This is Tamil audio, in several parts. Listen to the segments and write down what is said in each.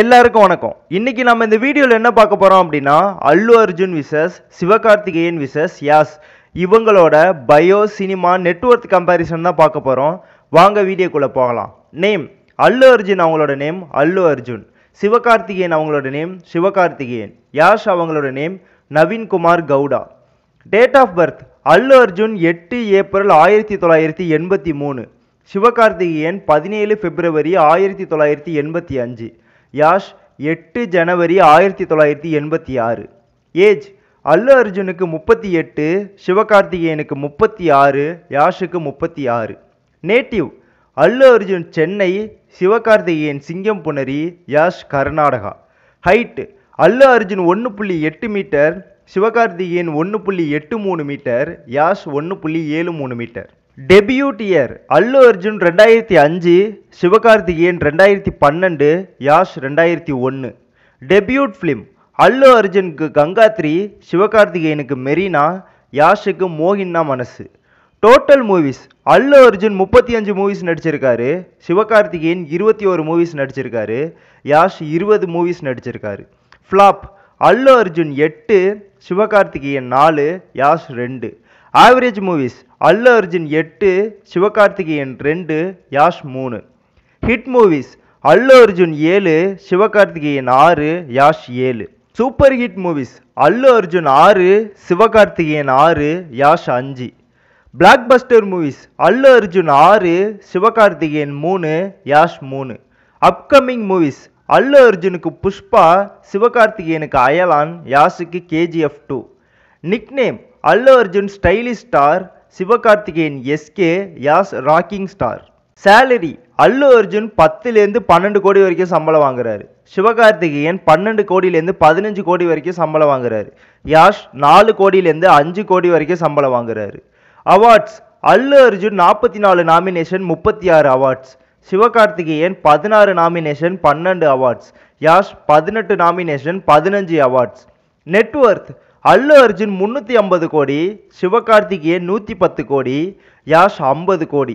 எல்லாருக்கும் வணக்கம் இன்னைக்கு நம்ம இந்த வீடியோவில் என்ன பார்க்க போகிறோம் அப்படின்னா அல்லு அர்ஜுன் விசஸ் சிவகார்த்திகேயன் விசஸ் யாஸ் இவங்களோட பயோ சினிமா நெட்ஒர்க் கம்பேரிசன் தான் பார்க்க போகிறோம் வாங்க வீடியோக்குள்ளே போகலாம் நேம் அல்லு அர்ஜுன் அவங்களோட நேம் அல்லு அர்ஜுன் சிவகார்த்திகேயன் அவங்களோட நேம் சிவகார்த்திகேயன் யாஷ் அவங்களோட name Naveen Kumar Gowda date of birth Allu Arjun எட்டு ஏப்ரல் ஆயிரத்தி தொள்ளாயிரத்தி எண்பத்தி மூணு சிவகார்த்திகேயன் பதினேழு பிப்ரவரி ஆயிரத்தி தொள்ளாயிரத்தி எண்பத்தி அஞ்சு யாஷ் எட்டு ஜனவரி ஆயிரத்தி தொள்ளாயிரத்தி எண்பத்தி ஆறு ஏஜ் அல்லு அர்ஜுனுக்கு முப்பத்தி எட்டு சிவகார்த்திகேயனுக்கு முப்பத்தி ஆறு யாஷுக்கு முப்பத்தி ஆறு native Allu Arjun Chennai Sivakarthikeyan Singampunari Yash Karnataka height Allu Arjun ஒன்று புள்ளி எட்டு மீட்டர் சிவகார்த்திகேயன் ஒன்று புள்ளி எட்டு மூணு மீட்டர் யாஷ் ஒன்று புள்ளி ஏழு மூணு metre debut year Allu Arjun ரெண்டாயிரத்தி அஞ்சு சிவகார்த்திகேயன் ரெண்டாயிரத்தி பன்னெண்டு யாஷ் ரெண்டாயிரத்தி ஒன்று டெபியூட் ஃபிலிம் அல்லு அர்ஜுனுக்கு கங்காத்ரி சிவகார்த்திகேயனுக்கு மெரினா யாஷுக்கு மோகின்னா மனசு டோட்டல் மூவிஸ் அல்லு அர்ஜுன் முப்பத்தி அஞ்சு மூவிஸ் நடிச்சிருக்காரு சிவகார்த்திகேயன் இருபத்தி ஒரு மூவிஸ் நடிச்சிருக்காரு யாஷ் இருபது மூவிஸ் நடிச்சிருக்காரு ஃப்ளாப் அல்லு அர்ஜுன் எட்டு சிவகார்த்திகேயன் நாலு யாஷ் ரெண்டு ஆவரேஜ் மூவிஸ் அல்லு அர்ஜுன் எட்டு சிவகார்த்திகேயன் ரெண்டு யாஷ் மூணு ஹிட் மூவிஸ் அல்லு அர்ஜுன் ஏழு சிவகார்த்திகேயன் ஆறு யாஷ் ஏழு super hit movies Allu Arjun ஆறு சிவகார்த்திகேயன் ஆறு யாஷ் அஞ்சு blockbuster movies Allu Arjun ஆறு சிவகார்த்திகேயன் மூணு யாஷ் மூணு அப்கமிங் மூவிஸ் அல்லு அர்ஜுனுக்கு புஷ்பா சிவகார்த்திகேயனுக்கு அயலான் யாஷுக்கு KGF two nickname Allu Arjun stylish star Sivakarthikeyan SK Yash rocking star salary Allu Arjun பத்துலேருந்து பன்னெண்டு கோடி வரைக்கும் சம்பளம் வாங்குறாரு சிவகார்த்திகேயன் பன்னெண்டு கோடியிலேருந்து பதினஞ்சு கோடி வரைக்கும் சம்பளம் வாங்குறாரு யாஷ் நாலு கோடியிலேருந்து அஞ்சு கோடி வரைக்கும் சம்பளம் வாங்குறாரு அவார்ட்ஸ் அல்லு அர்ஜுன் நாற்பத்தி நாலு நாமினேஷன் முப்பத்தி ஆறு அவார்ட்ஸ் சிவகார்த்திகேயன் பதினாறு நாமினேஷன் பன்னெண்டு அவார்ட்ஸ் யாஷ் பதினெட்டு நாமினேஷன் பதினஞ்சு அவார்ட்ஸ் நெட்ஒர்த் அல்லு அர்ஜுன் முந்நூற்றி ஐம்பது கோடி சிவகார்த்திகேயன் நூற்றி பத்து கோடி யாஷ் ஐம்பது கோடி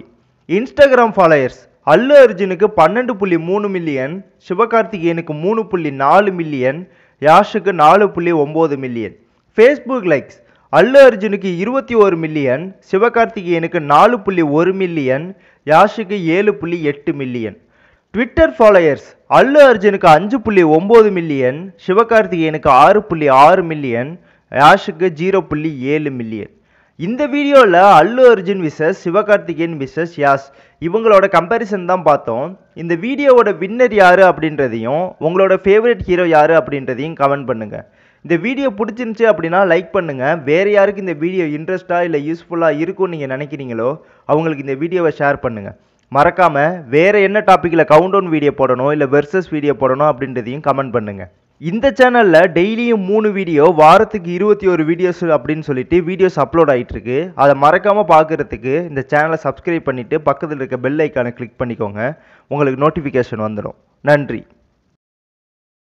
இன்ஸ்டாகிராம் ஃபாலோயர்ஸ் அல்லு அர்ஜுனுக்கு பன்னெண்டு புள்ளி மூணு மில்லியன் சிவகார்த்திகேயனுக்கு மூணு புள்ளி நாலு மில்லியன் யாஷுக்கு நாலு புள்ளி ஒம்பது மில்லியன் ஃபேஸ்புக் லைக்ஸ் அல்லு அர்ஜுனுக்கு இருபத்தி ஒரு மில்லியன் சிவகார்த்திகேயனுக்கு நாலு புள்ளி ஒரு மில்லியன் யாஷுக்கு ஏழு புள்ளி எட்டு மில்லியன் ட்விட்டர் ஃபாலோயர்ஸ் அல்லு அர்ஜுனுக்கு அஞ்சு புள்ளி ஒம்பது மில்லியன் சிவகார்த்திகேயனுக்கு ஆறு புள்ளி ஆறு மில்லியன் யாஷுக்கு ஜீரோ புள்ளி ஏழு மில்லியன் இந்த வீடியோவில் அல்லு அர்ஜுன் விசஸ் சிவகார்த்திகேயன் விசஸ் யாஸ் இவங்களோட கம்பேரிசன் தான் பார்த்தோம் இந்த வீடியோவோட வின்னர் யார் அப்படின்றதையும் உங்களோட ஃபேவரட் ஹீரோ யார் அப்படின்றதையும் கமெண்ட் பண்ணுங்கள் இந்த வீடியோ பிடிச்சிருந்துச்சி அப்படின்னா லைக் பண்ணுங்கள் வேறு யாருக்கு இந்த வீடியோ இன்ட்ரெஸ்ட்டாக இல்லை யூஸ்ஃபுல்லாக இருக்கும்னு நீங்கள் நினைக்கிறீங்களோ அவங்களுக்கு இந்த வீடியோவை ஷேர் பண்ணுங்கள் மறக்காமல் வேறு என்ன டாப்பிக்கில் கவுண்ட் டவுன் வீடியோ போடணும் இல்லை வெர்சஸ் வீடியோ போடணும் அப்படின்றதையும் கமெண்ட் பண்ணுங்கள் இந்த சேனலில் டெய்லியும் மூணு வீடியோ வாரத்துக்கு இருபத்தி ஒரு வீடியோஸ் அப்படின்னு சொல்லிட்டு வீடியோஸ் அப்லோட் ஆகிட்டுருக்கு அதை மறக்காமல் பார்க்குறதுக்கு இந்த சேனலை சப்ஸ்கிரைப் பண்ணிவிட்டு பக்கத்தில் இருக்க பெல் ஐக்கானை கிளிக் பண்ணிக்கோங்க உங்களுக்கு நோட்டிஃபிகேஷன் வந்துடும் நன்றி